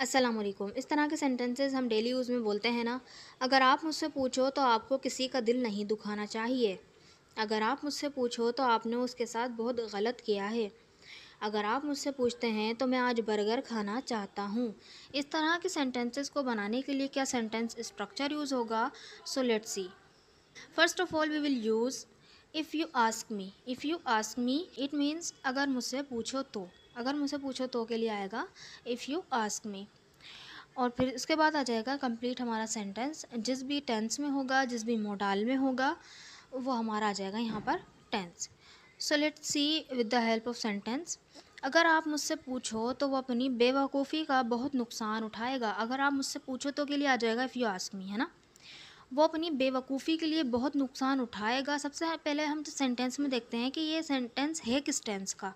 असलकुम इस तरह के सेंटेंसेस हम डेली यूज़ में बोलते हैं ना अगर आप मुझसे पूछो तो आपको किसी का दिल नहीं दुखाना चाहिए अगर आप मुझसे पूछो तो आपने उसके साथ बहुत गलत किया है अगर आप मुझसे पूछते हैं तो मैं आज बर्गर खाना चाहता हूँ इस तरह के सेंटेंसेस को बनाने के लिए क्या सेंटेंस स्ट्रक्चर यूज़ होगा so let see first of all we will use if you ask me if you ask me it means अगर मुझसे पूछो तो अगर मुझसे पूछो तो के लिए आएगा इफ़ यू आस्क मी और फिर उसके बाद आ जाएगा कंप्लीट हमारा सेंटेंस जिस भी टेंस में होगा जिस भी मोडाल में होगा वो हमारा आ जाएगा यहाँ पर tense so let see with the help of sentence अगर आप मुझसे पूछो तो वो अपनी बेवकूफ़ी का बहुत नुकसान उठाएगा अगर आप मुझसे पूछो तो के लिए आ जाएगा इफ़ यू आस्क मी है ना वो अपनी बेवकूफ़ी के लिए बहुत नुकसान उठाएगा सबसे पहले हम सेंटेंस में देखते हैं कि ये सेंटेंस है किस टेंस का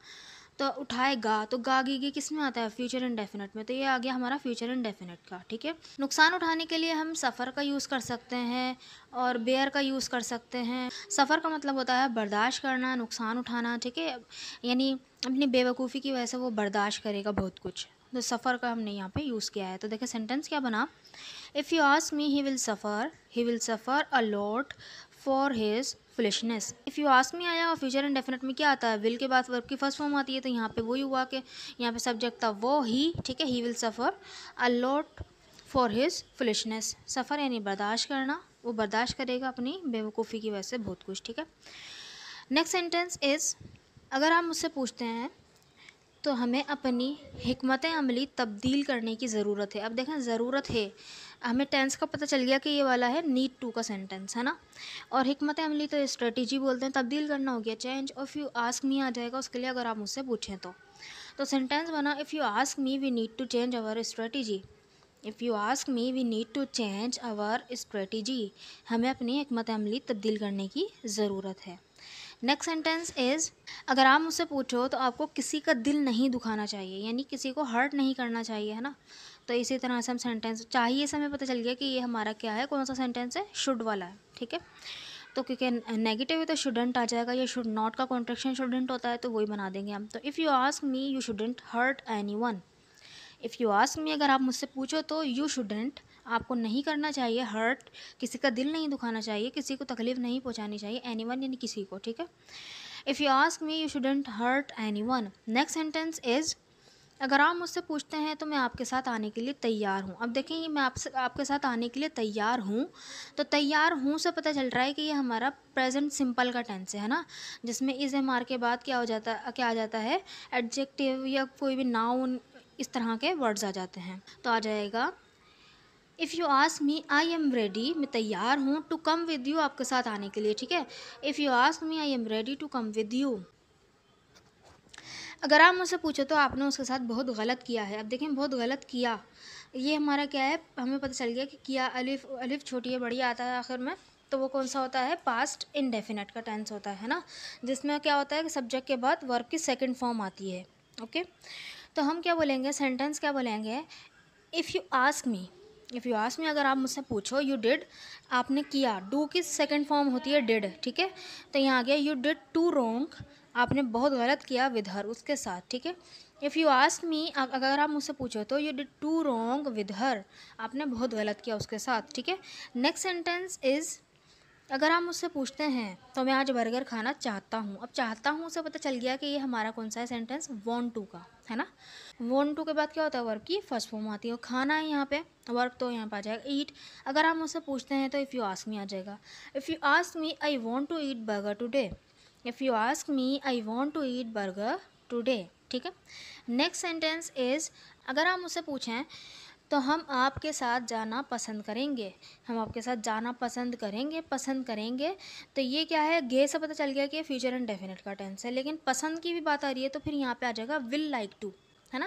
तो उठाएगा तो गा गी गी किस में आता है फ्यूचर इंडेफिनेट में तो ये आ गया हमारा फ्यूचर इंडेफिनेट का ठीक है नुकसान उठाने के लिए हम सफ़र का यूज़ कर सकते हैं और बेयर का यूज़ कर सकते हैं सफ़र का मतलब होता है बर्दाश्त करना नुकसान उठाना ठीक है यानी अपनी बेवकूफ़ी की वजह से वो बर्दाश्त करेगा बहुत कुछ तो सफ़र का हमने यहाँ पे यूज़ किया है तो देखिए सेंटेंस क्या बना if you ask me he will suffer he will suffer a lot for his foolishness if you ask me आया और फ्यूचर डेफिनेट में क्या आता है विल के बाद वर्क की फर्स्ट फॉर्म आती है तो यहाँ पे वही हुआ कि यहाँ पे सब्जेक्ट था वो ही ठीक है he will suffer a lot for his foolishness suffer यानी बर्दाश्त करना वो बर्दाश्त करेगा अपनी बेवकूफ़ी की वजह से बहुत कुछ ठीक है नेक्स्ट सेंटेंस इज़ अगर आप मुझसे पूछते हैं तो हमें अपनी हमत अमली तब्दील करने की ज़रूरत है अब देखें ज़रूरत है हमें टेंस का पता चल गया कि ये वाला है नीड टू का सेंटेंस है ना और हमत अमली तो स्ट्रेटजी बोलते हैं तब्दील करना हो गया change of you ask me आ जाएगा उसके लिए अगर आप मुझसे पूछें तो तो सेंटेंस बना if you ask me we need to change our strategy if you ask me we need to change our strategy हमें अपनी हमत अमली तब्दील करने की ज़रूरत है नेक्स्ट सेंटेंस इज़ अगर आप मुझसे पूछो तो आपको किसी का दिल नहीं दुखाना चाहिए यानी किसी को हर्ट नहीं करना चाहिए है ना तो इसी तरह से हम सेंटेंस चाहिए से हमें पता चल गया कि ये हमारा क्या है कौन सा सेंटेंस है शुड वाला है ठीक है तो क्योंकि नेगेटिव है तो शुडेंट आ जाएगा या शुड नॉट का कॉन्ट्रेक्शन शुडेंट होता है तो वही बना देंगे हम तो if you ask me you shouldn't hurt anyone if you ask me अगर आप मुझसे पूछो तो यू शुडेंट आपको नहीं करना चाहिए हर्ट किसी का दिल नहीं दुखाना चाहिए किसी को तकलीफ़ नहीं पहुँचानी चाहिए एनी वन यानी किसी को ठीक है if you ask me you shouldn't hurt anyone next sentence is अगर आप मुझसे पूछते हैं तो मैं आपके साथ आने के लिए तैयार हूँ अब देखें ये मैं आपसे आपके साथ आने के लिए तैयार हूँ तो तैयार हूँ से पता चल रहा है कि ये हमारा प्रेजेंट सिंपल का टेंस है ना जिसमें इस एम आर के बाद क्या हो जाता क्या आ जाता है एडजेक्टिव या कोई भी नाउन इस तरह के वर्ड्स आ जाते हैं तो आ जाएगा if you ask me I am ready मैं तैयार हूँ टू कम विद यू आपके साथ आने के लिए ठीक है if you ask me I am ready to come with you अगर आप मुझसे पूछो तो आपने उसके साथ बहुत गलत किया है अब देखें बहुत गलत किया ये हमारा क्या है हमें पता चल गया कि किया अलिफ अलिफ छोटी है बड़ी आता है आखिर में तो वो कौन सा होता है पास्ट इनडेफिनेट का टेंस होता है ना जिसमें क्या होता है कि सब्जेक्ट के बाद वर्ब की सेकेंड फॉर्म आती है ओके तो हम क्या बोलेंगे सेंटेंस क्या बोलेंगे if you ask me if you ask me अगर आप मुझसे पूछो यू डिड आपने किया डू की सेकेंड फॉर्म होती है डिड ठीक है तो यहाँ आ गया यू डिड टू रोंग आपने बहुत गलत किया विद हर उसके साथ ठीक है इफ़ यू आस्क मी अगर आप मुझसे पूछो तो you did too wrong with her आपने बहुत गलत किया उसके साथ ठीक है नेक्स्ट सेंटेंस इज़ अगर हम उससे पूछते हैं तो मैं आज बर्गर खाना चाहता हूँ अब चाहता हूँ उसे पता चल गया कि ये हमारा कौन सा है सेंटेंस वॉन टू का है ना वॉन टू के बाद क्या होता है वर्क की फर्स्ट फॉर्म आती है खाना है यहाँ पे वर्क तो यहाँ पे आ जाएगा ईट अगर हम उससे पूछते हैं तो इफ़ यू आस्क मी आ जाएगा if you ask me I want to eat burger today if you ask me I want to eat burger today ठीक है नेक्स्ट सेंटेंस इज़ अगर हम उससे पूछें तो हम आपके साथ जाना पसंद करेंगे हम आपके साथ जाना पसंद करेंगे पसंद करेंगे तो ये क्या है गे से पता चल गया कि फ्यूचर एंड डेफिनेट का टेंस है लेकिन पसंद की भी बात आ रही है तो फिर यहाँ पे आ जाएगा विल लाइक टू है ना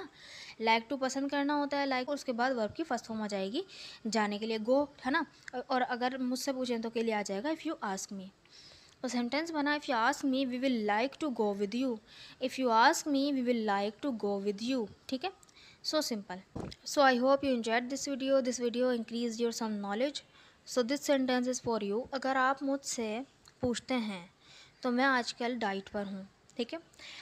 लाइक like टू पसंद करना होता है लाइक like, उसके बाद वर्ब की फर्स्ट फॉर्म आ जाएगी जाने के लिए गो है ना और अगर मुझसे पूछें तो के लिए आ जाएगा इफ़ यू आस्क मी तो सेंटेंस बना if you ask me we will like to go with you if you ask me we will like to go with you ठीक है so simple so i hope you enjoyed this video this video increased your some knowledge so this sentence is for you अगर आप मुझसे पूछते हैं तो मैं आजकल डाइट पर हूँ ठीक है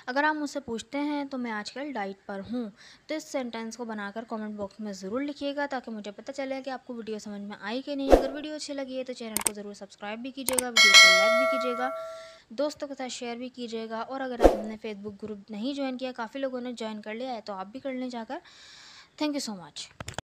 अगर आप मुझसे पूछते हैं तो मैं आजकल डाइट पर हूँ तो इस सेंटेंस को बनाकर कमेंट बॉक्स में ज़रूर लिखिएगा ताकि मुझे पता चले कि आपको वीडियो समझ में आई कि नहीं अगर वीडियो अच्छी लगी है तो चैनल को ज़रूर सब्सक्राइब भी कीजिएगा वीडियो को लाइक भी कीजिएगा दोस्तों के साथ शेयर भी कीजिएगा और अगर आपने फेसबुक ग्रुप नहीं ज्वाइन किया काफ़ी लोगों ने ज्वाइन कर लिया है तो आप भी कर लें जाकर थैंक यू सो मच